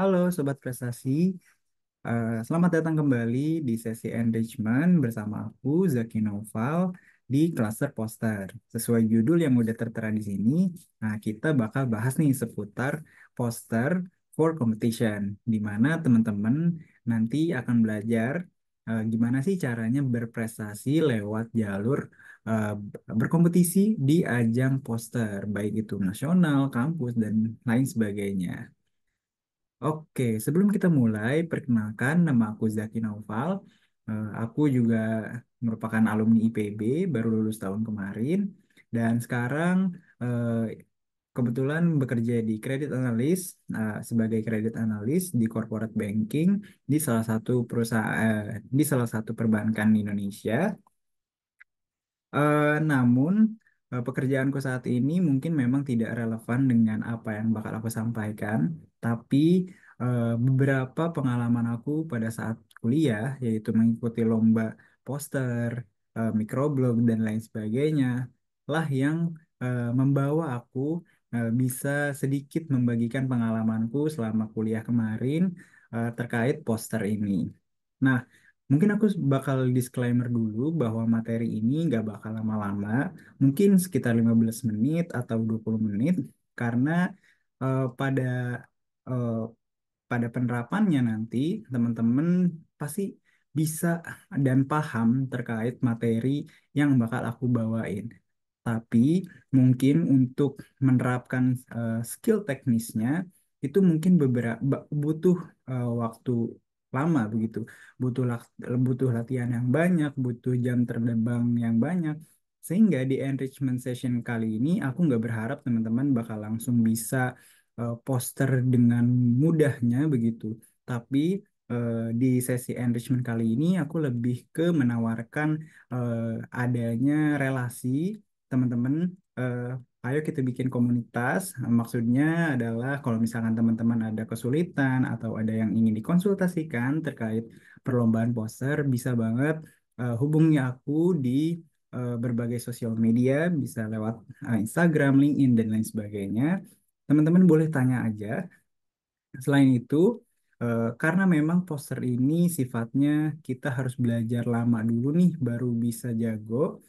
Halo Sobat Prestasi, uh, selamat datang kembali di sesi engagement bersama aku Zaki Noval di Cluster Poster. Sesuai judul yang udah tertera di sini, nah kita bakal bahas nih seputar poster for competition, di mana teman-teman nanti akan belajar uh, gimana sih caranya berprestasi lewat jalur uh, berkompetisi di ajang poster, baik itu nasional, kampus, dan lain sebagainya. Oke, sebelum kita mulai, perkenalkan nama aku Zaki Naufal. Eh, aku juga merupakan alumni IPB, baru lulus tahun kemarin. Dan sekarang eh, kebetulan bekerja di kredit analis, eh, sebagai kredit analis di corporate banking di salah satu perusahaan, di salah satu perbankan di Indonesia. namun Eh, pekerjaanku saat ini mungkin memang tidak relevan dengan apa yang bakal aku sampaikan, tapi eh, beberapa pengalaman aku pada saat kuliah, yaitu mengikuti lomba poster, eh, microblog, dan lain sebagainya, lah yang membawa aku bisa sedikit membagikan pengalamanku selama kuliah kemarin terkait poster ini. Nah, Mungkin aku bakal disclaimer dulu bahwa materi ini nggak bakal lama-lama, mungkin sekitar 15 menit atau 20 menit, karena uh, pada uh, pada penerapannya nanti teman-teman pasti bisa dan paham terkait materi yang bakal aku bawain. Tapi mungkin untuk menerapkan uh, skill teknisnya itu mungkin beberapa butuh uh, waktu lama begitu butuh butuh latihan yang banyak butuh jam terbang yang banyak sehingga di enrichment session kali ini aku nggak berharap teman-teman bakal langsung bisa uh, poster dengan mudahnya begitu tapi Uh, di sesi enrichment kali ini aku lebih ke menawarkan uh, adanya relasi teman-teman uh, ayo kita bikin komunitas nah, maksudnya adalah kalau misalkan teman-teman ada kesulitan atau ada yang ingin dikonsultasikan terkait perlombaan poster bisa banget uh, hubungi aku di uh, berbagai sosial media bisa lewat uh, Instagram, LinkedIn dan lain sebagainya teman-teman boleh tanya aja selain itu Uh, karena memang poster ini sifatnya kita harus belajar lama dulu nih baru bisa jago.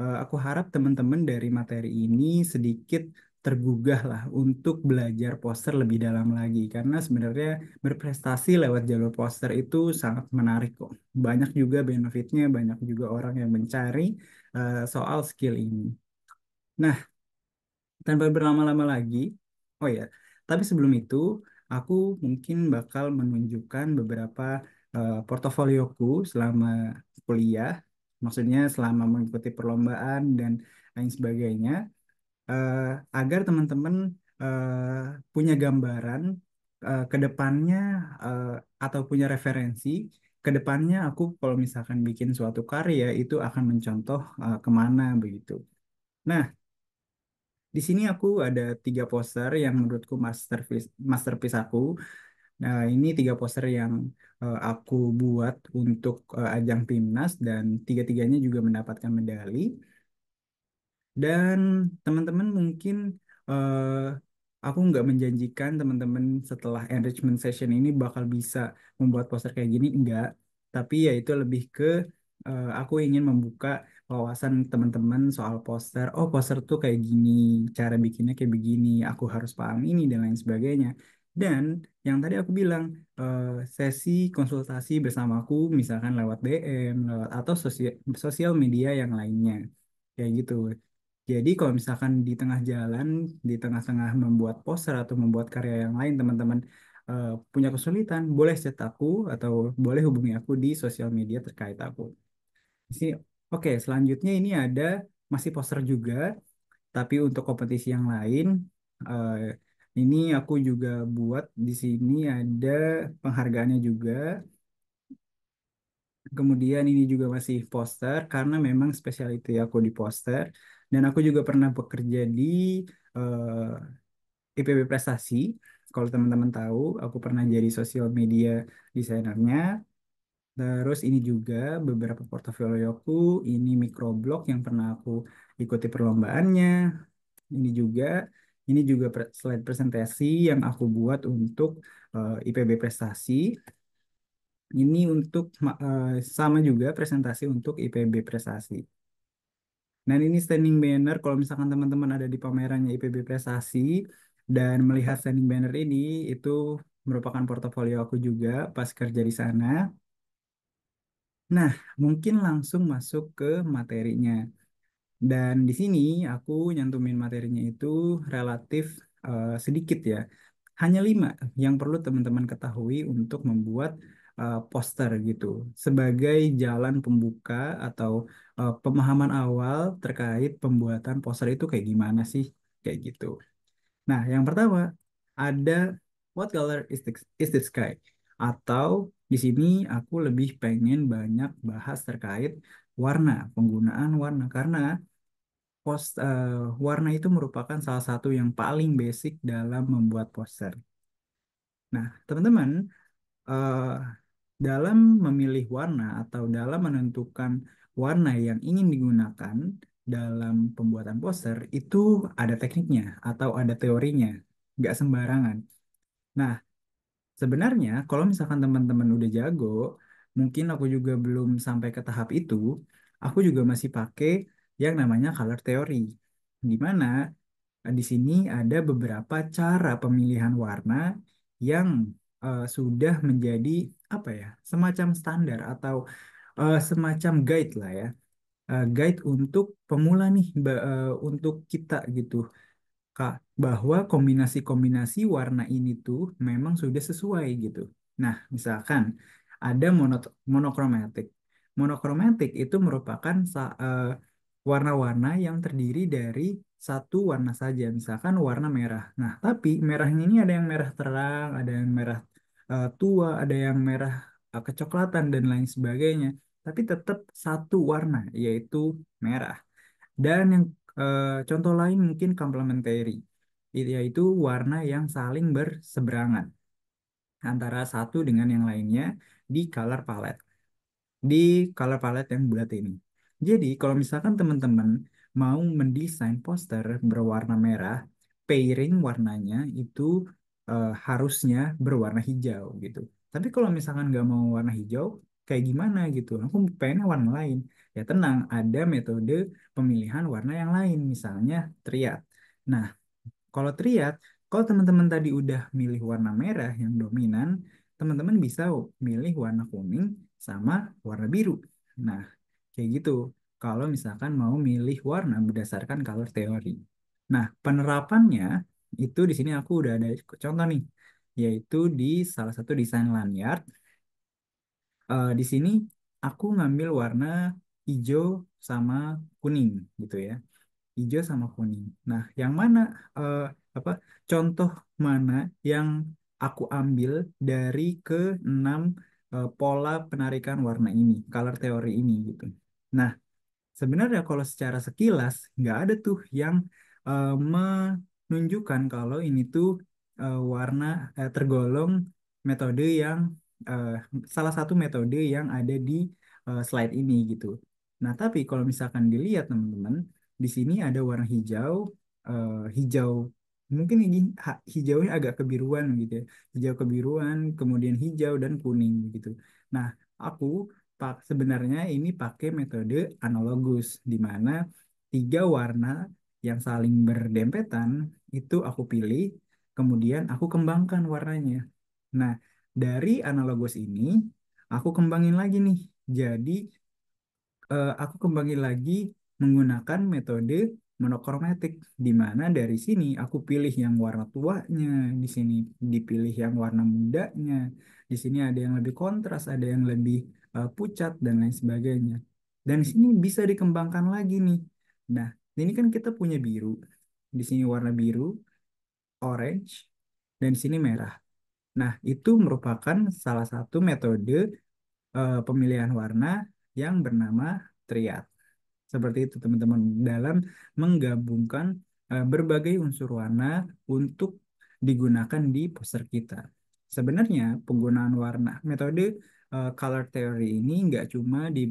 Eh, aku harap teman-teman dari materi ini sedikit tergugah lah untuk belajar poster lebih dalam lagi karena sebenarnya berprestasi lewat jalur poster itu sangat menarik kok banyak juga benefitnya banyak juga orang yang mencari uh, soal skill ini nah tanpa berlama-lama lagi oh ya tapi sebelum itu aku mungkin bakal menunjukkan beberapa uh, portofolioku selama kuliah maksudnya selama mengikuti perlombaan dan lain sebagainya uh, agar teman-teman uh, punya gambaran uh, ke depannya uh, atau punya referensi ke depannya aku kalau misalkan bikin suatu karya itu akan mencontoh uh, kemana begitu. Nah, di sini aku ada tiga poster yang menurutku masterpiece masterpiece aku. Nah, ini tiga poster yang uh, aku buat untuk uh, ajang timnas dan tiga-tiganya juga mendapatkan medali. Dan teman-teman mungkin uh, aku nggak menjanjikan teman-teman setelah enrichment session ini bakal bisa membuat poster kayak gini, enggak. Tapi ya itu lebih ke uh, aku ingin membuka wawasan teman-teman soal poster. Oh, poster tuh kayak gini, cara bikinnya kayak begini, aku harus paham ini dan lain sebagainya. Dan yang tadi aku bilang eh, sesi konsultasi bersamaku misalkan lewat DM atau sosial media yang lainnya kayak gitu. Jadi kalau misalkan di tengah jalan, di tengah-tengah membuat poster atau membuat karya yang lain, teman-teman eh, punya kesulitan, boleh chat aku atau boleh hubungi aku di sosial media terkait aku. Sini, oke, okay, selanjutnya ini ada masih poster juga, tapi untuk kompetisi yang lain, eh, ini aku juga buat di sini ada penghargaannya juga. Kemudian ini juga masih poster karena memang specialty aku di poster dan aku juga pernah bekerja di uh, eh, IPB Prestasi. Kalau teman-teman tahu, aku pernah jadi sosial media desainernya. Terus ini juga beberapa portofolio aku, ini microblog yang pernah aku ikuti perlombaannya. Ini juga ini juga slide presentasi yang aku buat untuk uh, eh, IPB prestasi. Ini untuk uh, sama juga presentasi untuk IPB prestasi. Nah ini standing banner kalau misalkan teman-teman ada di pamerannya IPB prestasi dan melihat standing banner ini itu merupakan portofolio aku juga pas kerja di sana. Nah, mungkin langsung masuk ke materinya. Dan di sini aku nyantumin materinya itu relatif uh, sedikit ya. Hanya lima yang perlu teman-teman ketahui untuk membuat uh, poster gitu sebagai jalan pembuka atau uh, pemahaman awal terkait pembuatan poster itu kayak gimana sih kayak gitu. Nah, yang pertama ada What color is the, is the sky? Atau di sini aku lebih pengen banyak bahas terkait warna, penggunaan warna karena post uh, eh, warna itu merupakan salah satu yang paling basic dalam membuat poster. Nah, teman-teman, uh, dalam memilih warna atau dalam menentukan warna yang ingin digunakan dalam pembuatan poster itu ada tekniknya atau ada teorinya, nggak sembarangan. Nah, Sebenarnya kalau misalkan teman-teman udah jago, mungkin aku juga belum sampai ke tahap itu, aku juga masih pakai yang namanya color theory. Di mana eh, di sini ada beberapa cara pemilihan warna yang uh, sudah menjadi apa ya, semacam standar atau uh, semacam guide lah ya. Uh, guide untuk pemula nih, uh, untuk kita gitu Kak, bahwa kombinasi-kombinasi warna ini tuh memang sudah sesuai gitu. Nah, misalkan ada monot monokromatik. Monokromatik itu merupakan eh, warna-warna uh, yang terdiri dari satu warna saja, misalkan warna merah. Nah, tapi merahnya ini ada yang merah terang, ada yang merah uh, tua, ada yang merah uh, kecoklatan dan lain sebagainya. Tapi tetap satu warna, yaitu merah. Dan yang Uh, contoh lain mungkin complementary, yaitu warna yang saling berseberangan antara satu dengan yang lainnya di color palette. Di color palette yang bulat ini. Jadi kalau misalkan teman-teman mau mendesain poster berwarna merah, pairing warnanya itu uh, harusnya berwarna hijau gitu. Tapi kalau misalkan nggak mau warna hijau, kayak gimana gitu aku pengen warna lain ya tenang ada metode pemilihan warna yang lain misalnya triad nah kalau triad kalau teman-teman tadi udah milih warna merah yang dominan teman-teman bisa milih warna kuning sama warna biru nah kayak gitu kalau misalkan mau milih warna berdasarkan color teori nah penerapannya itu di sini aku udah ada contoh nih yaitu di salah satu desain lanyard uh, di sini aku ngambil warna hijau sama kuning gitu ya. Hijau sama kuning. Nah, yang mana uh, apa contoh mana yang aku ambil dari ke uh, pola penarikan warna ini, color teori ini gitu. Nah, sebenarnya kalau secara sekilas nggak ada tuh yang uh, menunjukkan kalau ini tuh uh, warna eh, tergolong metode yang uh, salah satu metode yang ada di uh, slide ini gitu. Nah, tapi kalau misalkan dilihat teman-teman, di sini ada warna hijau, uh, hijau mungkin ini hijaunya agak kebiruan gitu ya. Hijau kebiruan, kemudian hijau dan kuning gitu. Nah, aku pak sebenarnya ini pakai metode analogus di mana tiga warna yang saling berdempetan itu aku pilih, kemudian aku kembangkan warnanya. Nah, dari analogos ini, aku kembangin lagi nih. Jadi, uh, aku kembangin lagi menggunakan metode monokromatik di mana dari sini aku pilih yang warna tuanya di sini dipilih yang warna mudanya di sini ada yang lebih kontras ada yang lebih uh, pucat dan lain sebagainya dan di sini bisa dikembangkan lagi nih nah ini kan kita punya biru di sini warna biru orange dan di sini merah Nah, itu merupakan salah satu metode e, pemilihan warna yang bernama triad. Seperti itu, teman-teman, dalam menggabungkan e, berbagai unsur warna untuk digunakan di poster kita. Sebenarnya penggunaan warna metode e, color theory ini nggak cuma di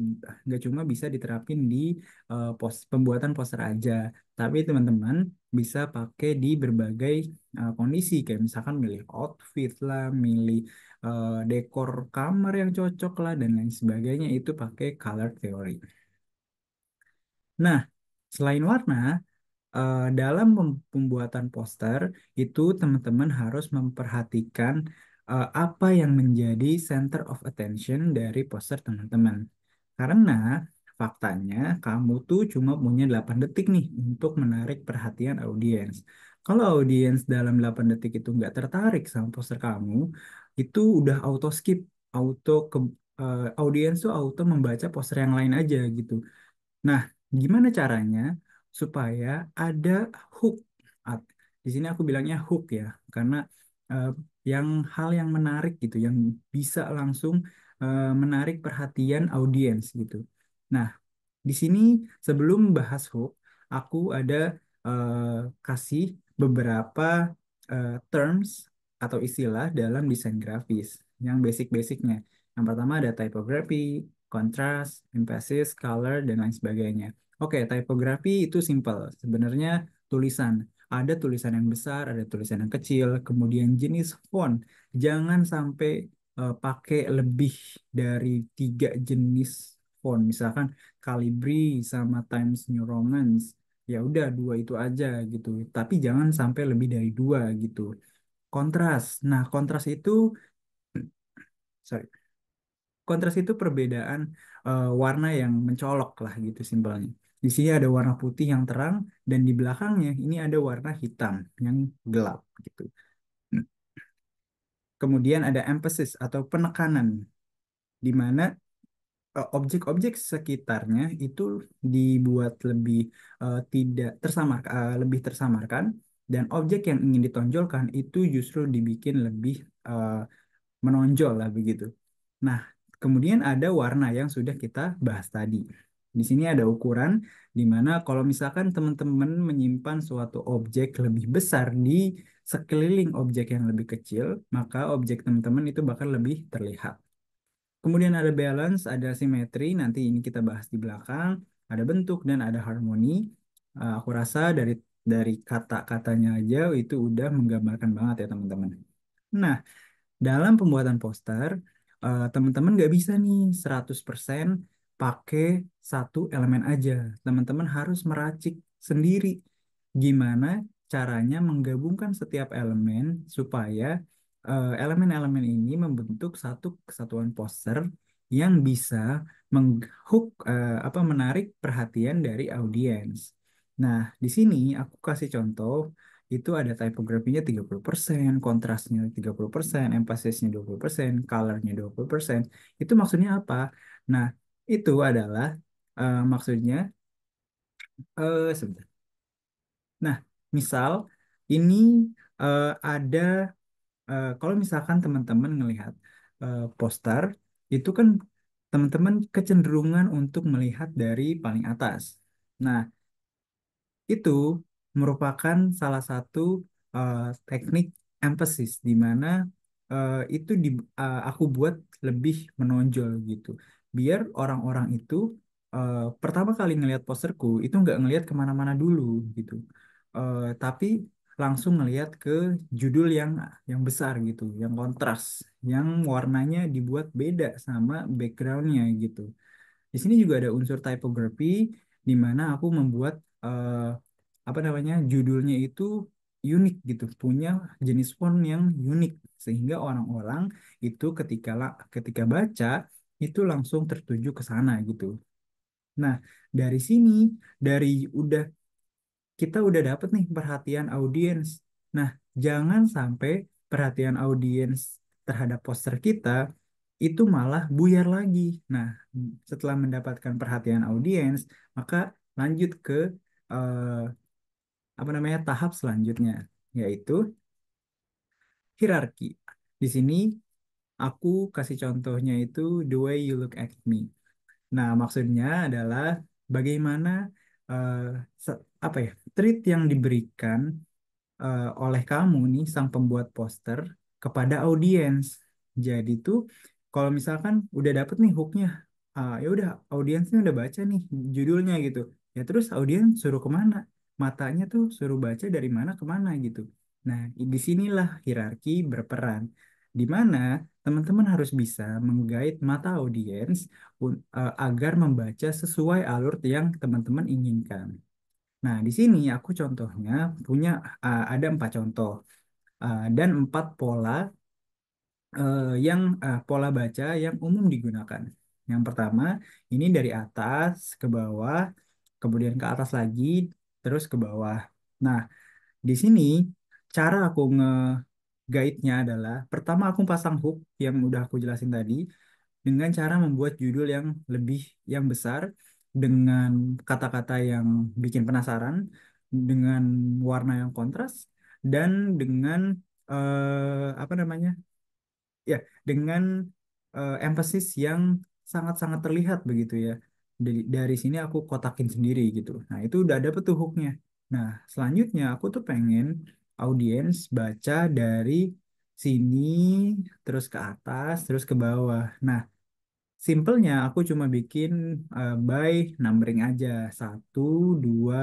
nggak cuma bisa diterapin di e, pos, pembuatan poster aja, tapi teman-teman bisa pakai di berbagai uh, kondisi kayak misalkan milih outfit lah, milih uh, dekor kamar yang cocok lah dan lain sebagainya itu pakai color theory. Nah, selain warna, uh, dalam pembuatan poster itu teman-teman harus memperhatikan uh, apa yang menjadi center of attention dari poster teman-teman. Karena faktanya kamu tuh cuma punya 8 detik nih untuk menarik perhatian audiens. Kalau audiens dalam 8 detik itu nggak tertarik sama poster kamu, itu udah auto skip, auto ke eh, audiens tuh auto membaca poster yang lain aja gitu. Nah, gimana caranya supaya ada hook? Di sini aku bilangnya hook ya, karena uh, yang hal yang menarik gitu, yang bisa langsung uh, menarik perhatian audiens gitu. Nah, di sini sebelum bahas hook, aku ada Eh, kasih beberapa uh, terms atau istilah dalam desain grafis yang basic-basicnya. Yang pertama ada typography, contrast, emphasis, color, dan lain sebagainya. Oke, okay, typography itu simple. Sebenarnya tulisan. Ada tulisan yang besar, ada tulisan yang kecil, kemudian jenis font. Jangan sampai uh, pakai lebih dari tiga jenis font. Misalkan Calibri sama Times New romans ya udah dua itu aja gitu tapi jangan sampai lebih dari dua gitu kontras nah kontras itu sorry kontras itu perbedaan uh, warna yang mencolok lah gitu simpelnya di sini ada warna putih yang terang dan di belakangnya ini ada warna hitam yang gelap gitu kemudian ada emphasis atau penekanan di mana Eh, objek-objek sekitarnya itu dibuat lebih uh, tidak tersamar uh, lebih tersamarkan dan objek yang ingin ditonjolkan itu justru dibikin lebih uh, menonjol lah begitu. Nah, kemudian ada warna yang sudah kita bahas tadi. Di sini ada ukuran di mana kalau misalkan teman-teman menyimpan suatu objek lebih besar di sekeliling objek yang lebih kecil, maka objek teman-teman itu bakal lebih terlihat. Kemudian ada balance, ada simetri, nanti ini kita bahas di belakang, ada bentuk dan ada harmoni. Uh, aku rasa dari dari kata-katanya aja itu udah menggambarkan banget ya teman-teman. Nah, dalam pembuatan poster, uh, teman-teman nggak bisa nih 100% pakai satu elemen aja. Teman-teman harus meracik sendiri gimana caranya menggabungkan setiap elemen supaya Eh, elemen-elemen uh, ini membentuk satu kesatuan poster yang bisa menghook uh, apa menarik perhatian dari audiens. Nah, di sini aku kasih contoh itu ada tipografinya 30%, kontrasnya 30%, emphasisnya 20%, colornya 20%. Itu maksudnya apa? Nah, itu adalah uh, maksudnya uh, sebentar. Nah, misal ini uh, ada Eh, kalau misalkan teman-teman ngelihat uh, poster itu kan teman-teman kecenderungan untuk melihat dari paling atas. Nah, itu merupakan salah satu uh, teknik emphasis di mana uh, itu di, uh, aku buat lebih menonjol gitu. Biar orang-orang itu uh, pertama kali ngelihat posterku itu nggak ngelihat kemana-mana dulu gitu. Uh, tapi langsung ngelihat ke judul yang yang besar gitu, yang kontras, yang warnanya dibuat beda sama backgroundnya gitu. Di sini juga ada unsur typography di mana aku membuat uh, apa namanya judulnya itu unik gitu, punya jenis font yang unik sehingga orang-orang itu ketika ketika baca itu langsung tertuju ke sana gitu. Nah, dari sini, dari udah kita udah dapet nih perhatian audiens. Nah, jangan sampai perhatian audiens terhadap poster kita itu malah buyar lagi. Nah, setelah mendapatkan perhatian audiens, maka lanjut ke eh, apa namanya tahap selanjutnya, yaitu hierarki. Di sini aku kasih contohnya itu the way you look at me. Nah, maksudnya adalah bagaimana uh, apa ya treat yang diberikan uh, oleh kamu nih sang pembuat poster kepada audiens jadi tuh kalau misalkan udah dapet nih hooknya uh, ya udah audiensnya udah baca nih judulnya gitu ya terus audiens suruh kemana matanya tuh suruh baca dari mana kemana gitu nah disinilah hierarki berperan di mana teman-teman harus bisa menggait mata audiens uh, agar membaca sesuai alur yang teman-teman inginkan. Nah, di sini aku contohnya punya uh, ada empat contoh uh, dan empat pola uh, yang uh, pola baca yang umum digunakan. Yang pertama, ini dari atas ke bawah, kemudian ke atas lagi, terus ke bawah. Nah, di sini cara aku nge guide-nya adalah pertama aku pasang hook yang udah aku jelasin tadi dengan cara membuat judul yang lebih yang besar dengan kata-kata yang bikin penasaran, dengan warna yang kontras, dan dengan uh, apa namanya? Ya, dengan uh, emphasis yang sangat-sangat terlihat begitu ya. Dari, dari sini aku kotakin sendiri gitu. Nah, itu udah ada petuhuknya. Nah, selanjutnya aku tuh pengen audiens baca dari sini terus ke atas terus ke bawah. Nah, Simpelnya aku cuma bikin eh, by numbering aja. Satu, dua,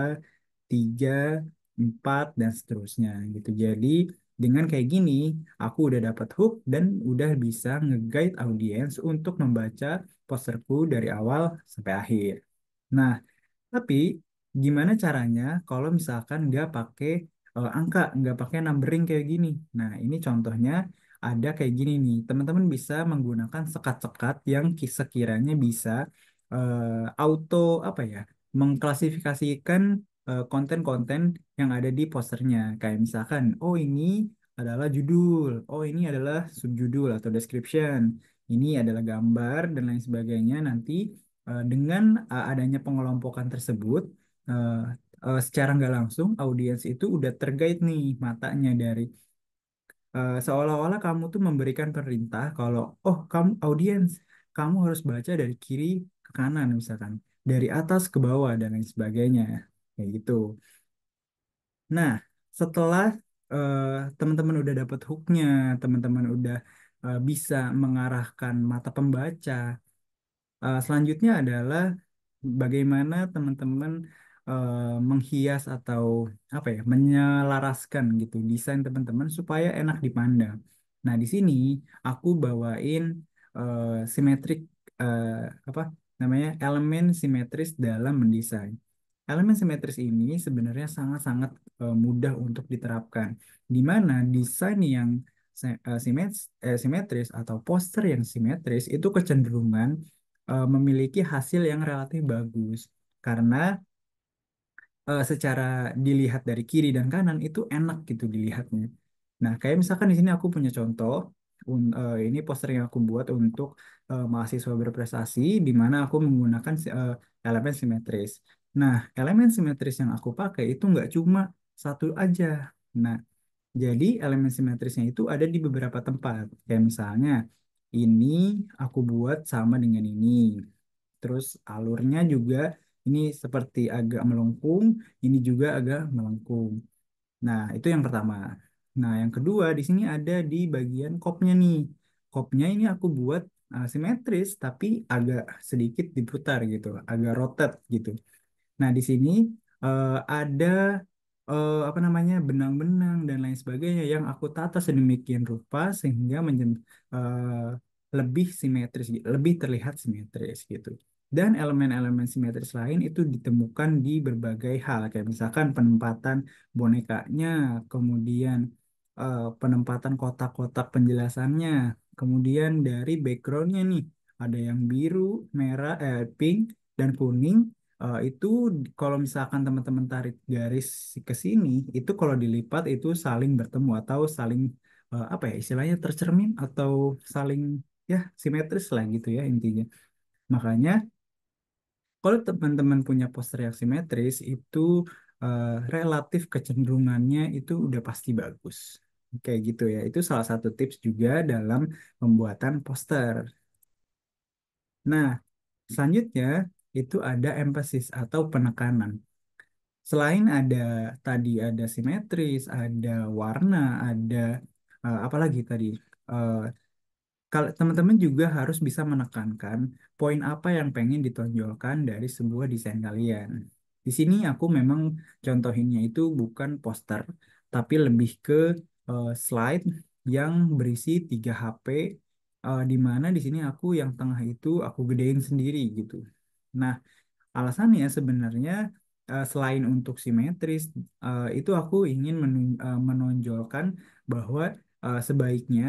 tiga, empat, dan seterusnya gitu. Jadi dengan kayak gini, aku udah dapat hook dan udah bisa nge-guide audiens untuk membaca posterku dari awal sampai akhir. Nah, tapi gimana caranya kalau misalkan nggak pakai eh, angka, nggak pakai numbering kayak gini? Nah, ini contohnya ada kayak gini nih. Teman-teman bisa menggunakan sekat-sekat yang sekiranya bisa uh, auto apa ya, mengklasifikasikan konten eh, konten-konten yang ada di posternya. Kayak misalkan, oh ini adalah judul, oh ini adalah subjudul atau description, ini adalah gambar dan lain sebagainya. Nanti uh, dengan adanya pengelompokan tersebut uh, secara nggak langsung audiens itu udah terguide nih matanya dari Eh, seolah-olah kamu tuh memberikan perintah kalau, oh kamu audiens, kamu harus baca dari kiri ke kanan misalkan, dari atas ke bawah dan lain sebagainya, kayak gitu. Nah, setelah teman eh, teman-teman udah dapat hooknya, teman-teman udah uh, bisa mengarahkan mata pembaca, uh, selanjutnya adalah bagaimana teman-teman Eh, menghias atau apa ya menyelaraskan gitu desain teman-teman supaya enak dipandang. Nah di sini aku bawain uh, simetrik uh, apa namanya elemen simetris dalam mendesain. Elemen simetris ini sebenarnya sangat-sangat uh, mudah untuk diterapkan, di mana desain yang simetris atau poster yang simetris itu kecenderungan memiliki hasil yang relatif bagus karena uh, secara dilihat dari kiri dan kanan itu enak gitu dilihatnya. Nah, kayak misalkan di sini aku punya contoh un, uh, ini poster yang aku buat untuk uh, mahasiswa berprestasi di mana aku menggunakan uh, elemen simetris. Nah, elemen simetris yang aku pakai itu nggak cuma satu aja. Nah, jadi elemen simetrisnya itu ada di beberapa tempat. Kayak misalnya ini aku buat sama dengan ini. Terus alurnya juga ini seperti agak melengkung, ini juga agak melengkung. Nah, itu yang pertama. Nah, yang kedua di sini ada di bagian kopnya nih. Kopnya ini aku buat uh, simetris tapi agak sedikit diputar gitu, agak rotet gitu. Nah, di sini uh, ada uh, apa namanya benang-benang dan lain sebagainya yang aku tata sedemikian rupa sehingga menjadi uh, lebih simetris, lebih terlihat simetris gitu. Dan elemen-elemen simetris lain itu ditemukan di berbagai hal, kayak misalkan penempatan bonekanya, kemudian uh, penempatan kotak-kotak penjelasannya, kemudian dari backgroundnya nih, ada yang biru, merah, eh, pink, dan kuning, uh, itu kalau misalkan teman-teman tarik garis ke sini itu kalau dilipat itu saling bertemu atau saling uh, apa ya istilahnya tercermin atau saling ya simetris lah gitu ya intinya makanya kalau teman-teman punya poster yang simetris itu uh, relatif kecenderungannya itu udah pasti bagus. Kayak gitu ya. Itu salah satu tips juga dalam pembuatan poster. Nah, selanjutnya itu ada emphasis atau penekanan. Selain ada tadi ada simetris, ada warna, ada uh, eh, apalagi tadi uh, kalau teman-teman juga harus bisa menekankan poin apa yang pengen ditonjolkan dari sebuah desain kalian. Di sini aku memang contohinnya itu bukan poster, tapi lebih ke uh, slide yang berisi 3 HP, uh, di mana di sini aku yang tengah itu aku gedein sendiri gitu. Nah, alasannya sebenarnya uh, selain untuk simetris, uh, itu aku ingin menonjolkan bahwa uh, sebaiknya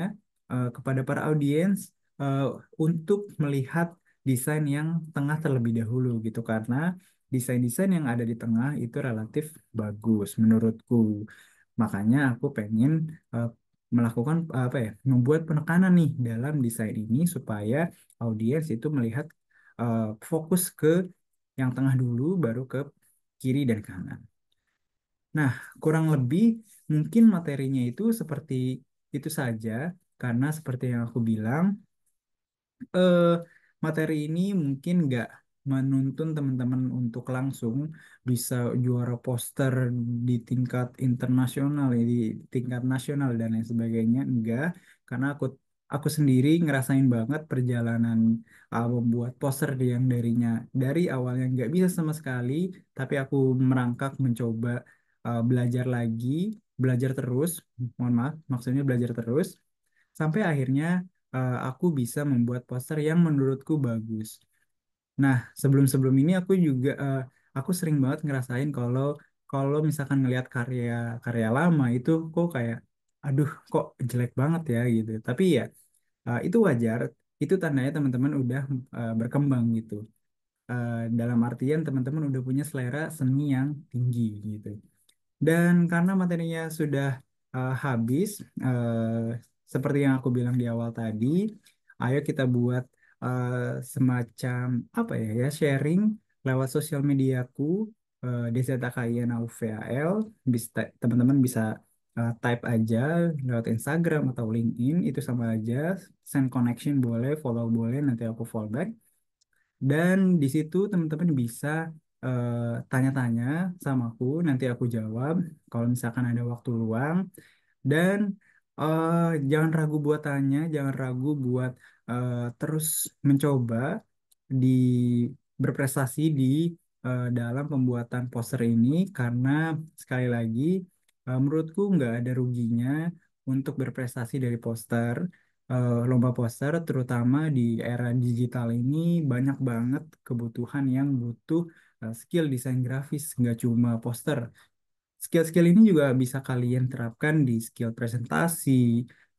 Eh, kepada para audiens uh, untuk melihat desain yang tengah terlebih dahulu gitu karena desain-desain yang ada di tengah itu relatif bagus menurutku. Makanya aku pengen uh, melakukan apa ya, membuat penekanan nih dalam desain ini supaya audiens itu melihat uh, fokus ke yang tengah dulu baru ke kiri dan kanan. Nah, kurang lebih mungkin materinya itu seperti itu saja. Karena seperti yang aku bilang, eh, materi ini mungkin nggak menuntun teman-teman untuk langsung bisa juara poster di tingkat internasional, ya, di tingkat nasional dan lain sebagainya. Enggak, karena aku aku sendiri ngerasain banget perjalanan uh, membuat poster yang darinya dari awalnya nggak bisa sama sekali, tapi aku merangkak mencoba uh, belajar lagi, belajar terus. Mohon maaf, maksudnya belajar terus sampai akhirnya uh, aku bisa membuat poster yang menurutku bagus. Nah, sebelum-sebelum ini aku juga uh, aku sering banget ngerasain kalau kalau misalkan ngelihat karya karya lama itu kok kayak aduh kok jelek banget ya gitu. Tapi ya uh, itu wajar, itu tandanya teman-teman udah uh, berkembang gitu. Uh, dalam artian teman-teman udah punya selera seni yang tinggi gitu. Dan karena materinya sudah uh, habis, uh, seperti yang aku bilang di awal tadi, ayo kita buat uh, semacam apa ya ya sharing lewat sosial mediaku uh, eh, DZKIN AUVAL bisa teman-teman bisa uh, type aja lewat Instagram atau LinkedIn itu sama aja send connection boleh follow boleh nanti aku follow back dan di situ teman-teman bisa tanya tanya-tanya sama aku nanti aku jawab kalau misalkan ada waktu luang dan Uh, jangan ragu buat tanya, jangan ragu buat uh, terus mencoba di berprestasi di uh, dalam pembuatan poster ini karena sekali lagi uh, menurutku nggak ada ruginya untuk berprestasi dari poster. uh, lomba poster terutama di era digital ini banyak banget kebutuhan yang butuh skill desain grafis, nggak cuma poster skill-skill ini juga bisa kalian terapkan di skill presentasi,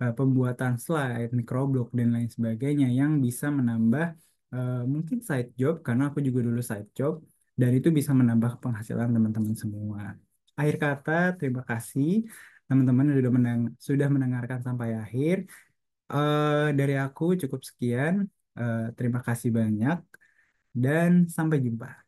eh, pembuatan slide, microblog, dan lain sebagainya yang bisa menambah eh, mungkin side job, karena aku juga dulu side job, dan itu bisa menambah penghasilan teman-teman semua. Akhir kata, terima kasih teman-teman sudah, menang sudah mendengarkan sampai akhir. Uh, dari aku cukup sekian. Uh, terima kasih banyak dan sampai jumpa.